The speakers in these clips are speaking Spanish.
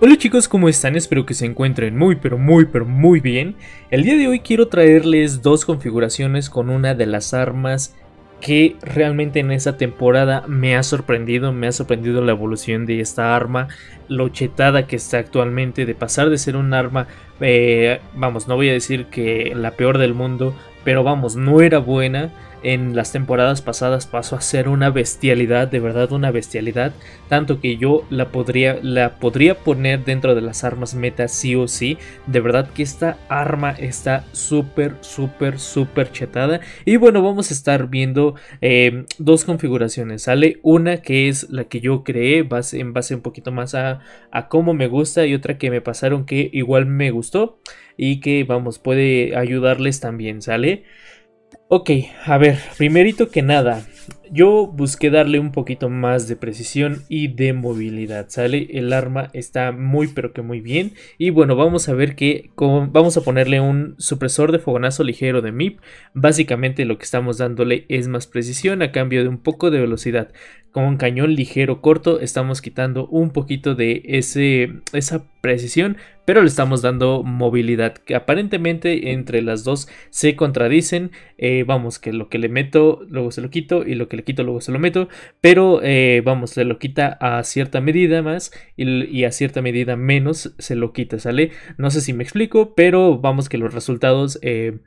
Hola chicos, ¿cómo están? Espero que se encuentren muy pero muy pero muy bien. El día de hoy quiero traerles dos configuraciones con una de las armas que realmente en esta temporada me ha sorprendido, me ha sorprendido la evolución de esta arma, lo chetada que está actualmente, de pasar de ser un arma, eh, vamos, no voy a decir que la peor del mundo, pero vamos, no era buena. En las temporadas pasadas pasó a ser una bestialidad, de verdad una bestialidad, tanto que yo la podría, la podría poner dentro de las armas meta sí o sí. De verdad que esta arma está súper, súper, súper chetada. Y bueno, vamos a estar viendo eh, dos configuraciones. Sale una que es la que yo creé en base un poquito más a, a cómo me gusta y otra que me pasaron que igual me gustó y que, vamos, puede ayudarles también, ¿sale? Ok, a ver, primerito que nada, yo busqué darle un poquito más de precisión y de movilidad, ¿sale? El arma está muy pero que muy bien. Y bueno, vamos a ver que vamos a ponerle un supresor de fogonazo ligero de MIP. Básicamente lo que estamos dándole es más precisión a cambio de un poco de velocidad. Con un cañón ligero corto estamos quitando un poquito de ese, esa precisión, pero le estamos dando movilidad. Que aparentemente entre las dos se contradicen. Eh, vamos, que lo que le meto, luego se lo quito y lo que le quito, luego se lo meto, pero eh, vamos, se lo quita a cierta medida más y, a cierta medida menos se lo quita, ¿sale? No sé si me explico, pero vamos que los resultados... Eh,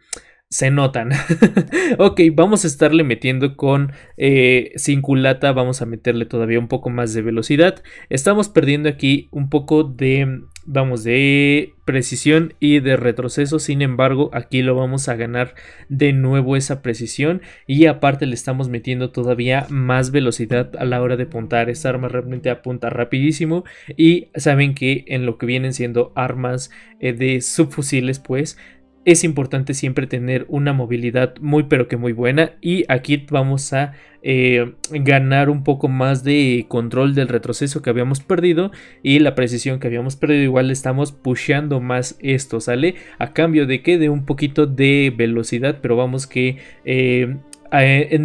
se notan. ok, vamos a estarle metiendo con eh, culata vamos a meterle todavía un poco más de velocidad. Estamos perdiendo aquí un poco de Vamos de precisión y de retroceso, sin embargo aquí lo vamos a ganar de nuevo esa precisión y aparte le estamos metiendo todavía más velocidad a la hora de apuntar, esta arma realmente apunta rapidísimo y saben que en lo que vienen siendo armas eh, de subfusiles pues es importante siempre tener una movilidad muy pero que muy buena y aquí vamos a eh, ganar un poco más de control del retroceso que habíamos perdido y la precisión que habíamos perdido igual estamos pusheando más esto sale a cambio de que de un poquito de velocidad pero vamos que eh, eh,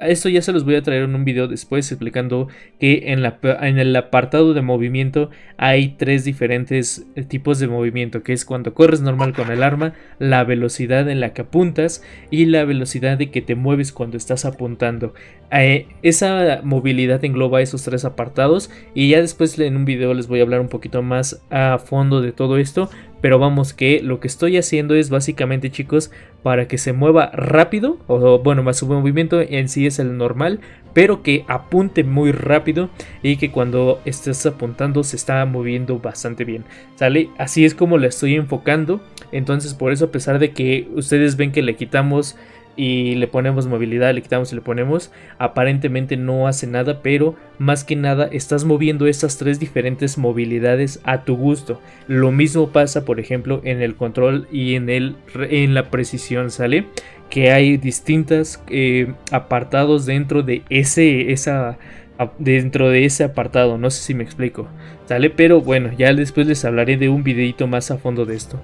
esto ya se los voy a traer en un video después explicando que en, el apartado de movimiento hay tres diferentes eh, tipos de movimiento, que es cuando corres normal con el arma, la velocidad en la que apuntas y la velocidad de que te mueves cuando estás apuntando. Eh, esa movilidad engloba esos tres apartados y ya después en un video les voy a hablar un poquito más a fondo de todo esto, pero vamos que lo que estoy haciendo es básicamente chicos para que se mueva rápido o bueno más o movimiento en sí es el normal, pero que apunte muy rápido y que cuando estés apuntando se está moviendo bastante bien. ¿Sale? Así es como la estoy enfocando. Entonces por eso a pesar de que ustedes ven que le quitamos y le ponemos movilidad, le quitamos y le ponemos, aparentemente no hace nada, pero más que nada estás moviendo estas tres diferentes movilidades a tu gusto. Lo mismo pasa, por ejemplo, en el control y en, el, en la precisión, ¿sale? Que hay distintos eh, apartados dentro de ese, esa, dentro de ese apartado, no sé si me explico, ¿sale? Pero bueno, ya después les hablaré de un videito más a fondo de esto.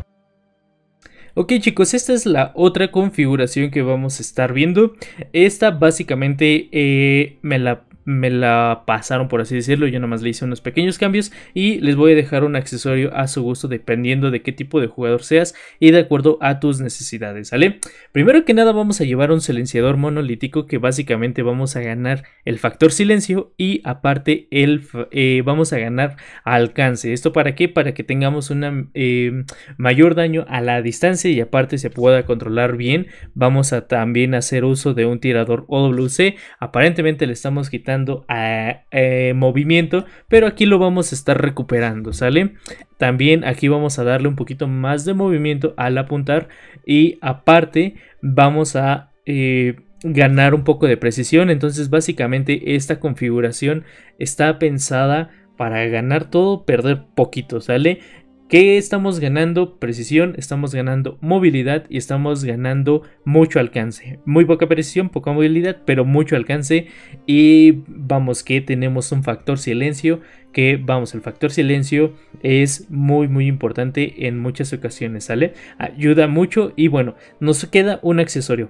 Ok chicos, esta es la otra configuración que vamos a estar viendo. Esta básicamente eh, me la me la pasaron por así decirlo, yo nomás le hice unos pequeños cambios y les voy a dejar un accesorio a su gusto dependiendo de qué tipo de jugador seas y de acuerdo a tus necesidades, ¿sale? Primero que nada vamos a llevar un silenciador monolítico que básicamente vamos a ganar el factor silencio y aparte el, eh, vamos a ganar alcance, ¿esto para qué? Para que tengamos un eh, mayor daño a la distancia y aparte se pueda controlar bien, vamos a también hacer uso de un tirador OWC, aparentemente le estamos quitando a, ah, eh, movimiento, pero aquí lo vamos a estar recuperando, ¿sale? También aquí vamos a darle un poquito más de movimiento al apuntar y aparte vamos a... Eh, ganar un poco de precisión entonces básicamente esta configuración está pensada para ganar todo, perder poquito, ¿sale? Que estamos ganando? Precisión, estamos ganando movilidad y estamos ganando mucho alcance. Muy poca precisión, poca movilidad, pero mucho alcance. Y vamos que tenemos un factor silencio, que vamos, el factor silencio es muy muy importante en muchas ocasiones, ¿sale? Ayuda mucho y bueno, nos queda un accesorio.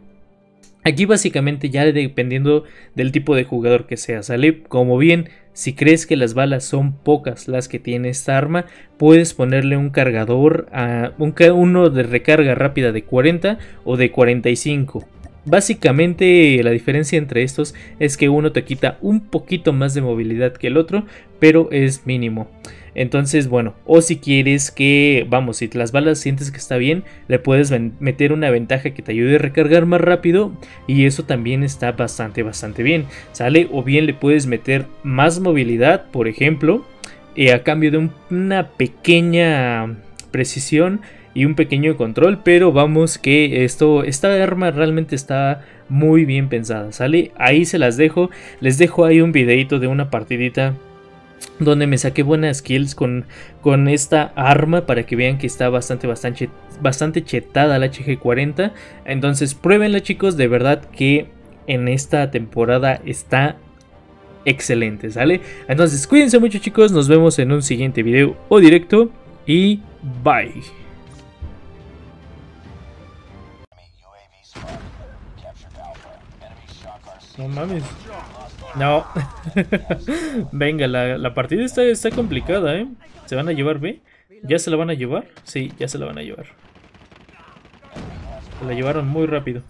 Aquí básicamente ya dependiendo del tipo de jugador que sea, ¿sale? Como bien si crees que las balas son pocas las que tiene esta arma, puedes ponerle un cargador a uno de recarga rápida de 40 o de 45. Básicamente la diferencia entre estos es que uno te quita un poquito más de movilidad que el otro, pero es mínimo. Entonces, bueno, o si quieres que, vamos, si las balas sientes que está bien, le puedes meter una ventaja que te ayude a recargar más rápido y eso también está bastante, bastante bien, ¿sale? O bien le puedes meter más movilidad, por ejemplo, eh, a cambio de una pequeña precisión y un pequeño control, pero vamos que esto, esta arma realmente está muy bien pensada, ¿sale? Ahí se las dejo, les dejo ahí un videito de una partidita donde me saqué buenas kills con, con esta arma para que vean que está bastante, bastante, bastante chetada la HG40. Entonces pruébenla chicos, de verdad que en esta temporada está excelente, ¿sale? Entonces cuídense mucho chicos, nos vemos en un siguiente video o directo y bye. No mames. No. Venga, la, partida está, complicada, ¿eh? ¿Se van a llevar B? ¿Ya se la van a llevar? Sí, ya se la van a llevar. Se la llevaron muy rápido.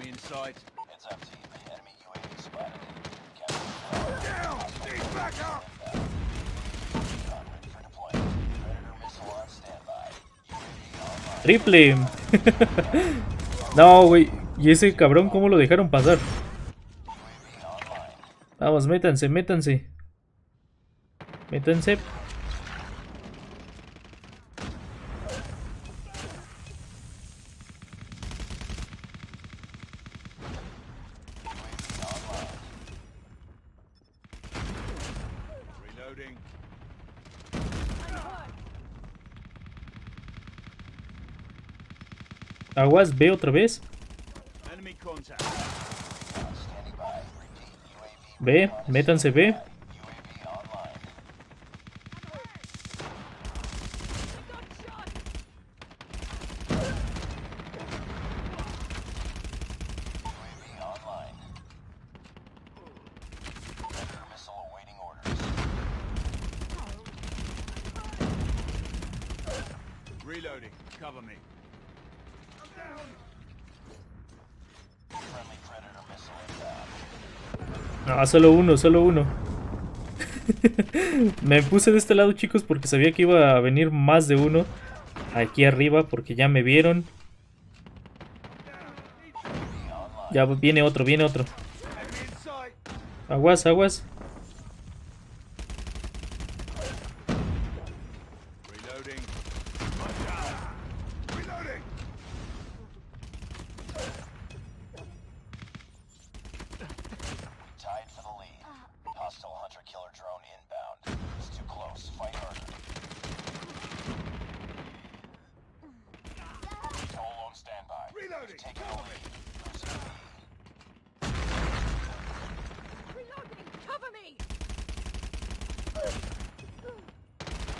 Enemy Triple. no, güey. ¿Y ese cabrón cómo lo dejaron pasar? Vamos, métanse, métanse. Métanse. Águas ve outra vez. B, metam-se B. Reloading. Cover Ah, solo uno, solo uno. me puse de este lado, chicos, porque sabía que iba a venir más de uno aquí arriba, porque ya me vieron. Ya viene otro, viene otro. Aguas, aguas.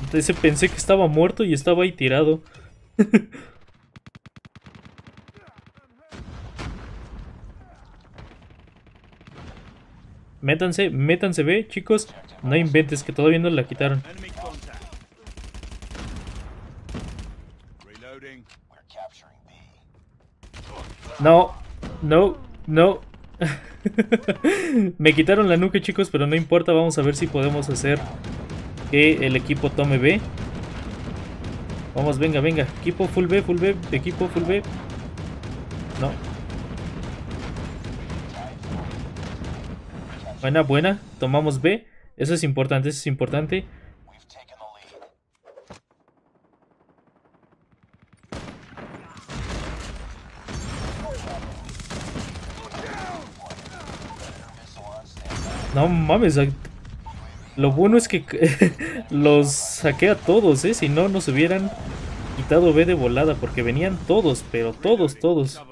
Entonces pensé que estaba muerto y estaba ahí tirado. métanse, métanse, ve, chicos. No inventes, que todavía no la quitaron. No, no, no. Me quitaron la nuca chicos, pero no importa. Vamos a ver si podemos hacer que el equipo tome B. Vamos, venga, venga. Equipo full B, full B, equipo full B. No. Buena, buena. Tomamos B. Eso es importante, eso es importante. No mames, lo bueno es que los saqué a todos, ¿eh? Si no, nos hubieran quitado B de volada, porque venían todos, pero todos, todos.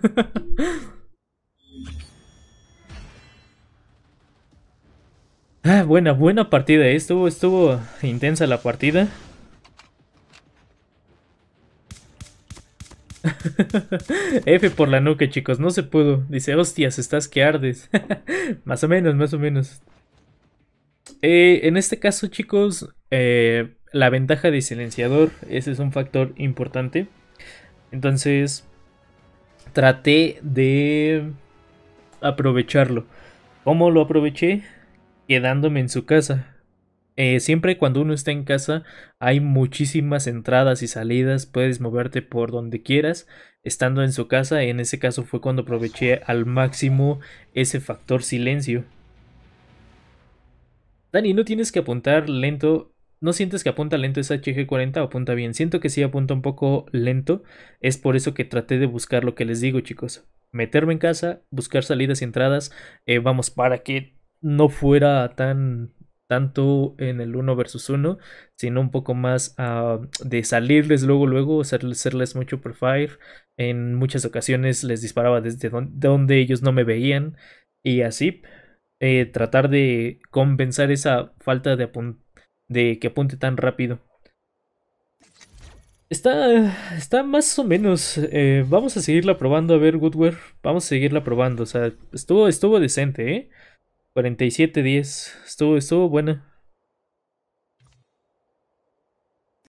ah, buena, buena partida. ¿eh? Estuvo, estuvo intensa la partida. F por la nuca, chicos, no se pudo. Dice, hostias, estás que ardes. más o menos, más o menos. Eh, en este caso, chicos, eh, la ventaja de silenciador, ese es un factor importante. Entonces, traté de aprovecharlo. ¿Cómo lo aproveché? Quedándome en su casa. Eh, siempre cuando uno está en casa hay muchísimas entradas y salidas, puedes moverte por donde quieras estando en su casa. En ese caso fue cuando aproveché al máximo ese factor silencio. Dani, no tienes que apuntar lento. ¿No sientes que apunta lento ese HG40 apunta bien? Siento que sí apunta un poco lento. Es por eso que traté de buscar lo que les digo, chicos. Meterme en casa, buscar salidas y entradas. Eh, vamos, para que no fuera tan tanto en el uno versus uno, sino un poco más ah, de salirles luego, luego, hacerles, mucho por En muchas ocasiones les disparaba desde donde, ellos no me veían y así eh, tratar de compensar esa falta de, de que apunte tan rápido. Está, está más o menos. Eh, vamos a seguirla probando a ver Goodware. Vamos a seguirla probando. O sea, estuvo, estuvo decente, ¿eh? 47-10. Estuvo, estuvo buena.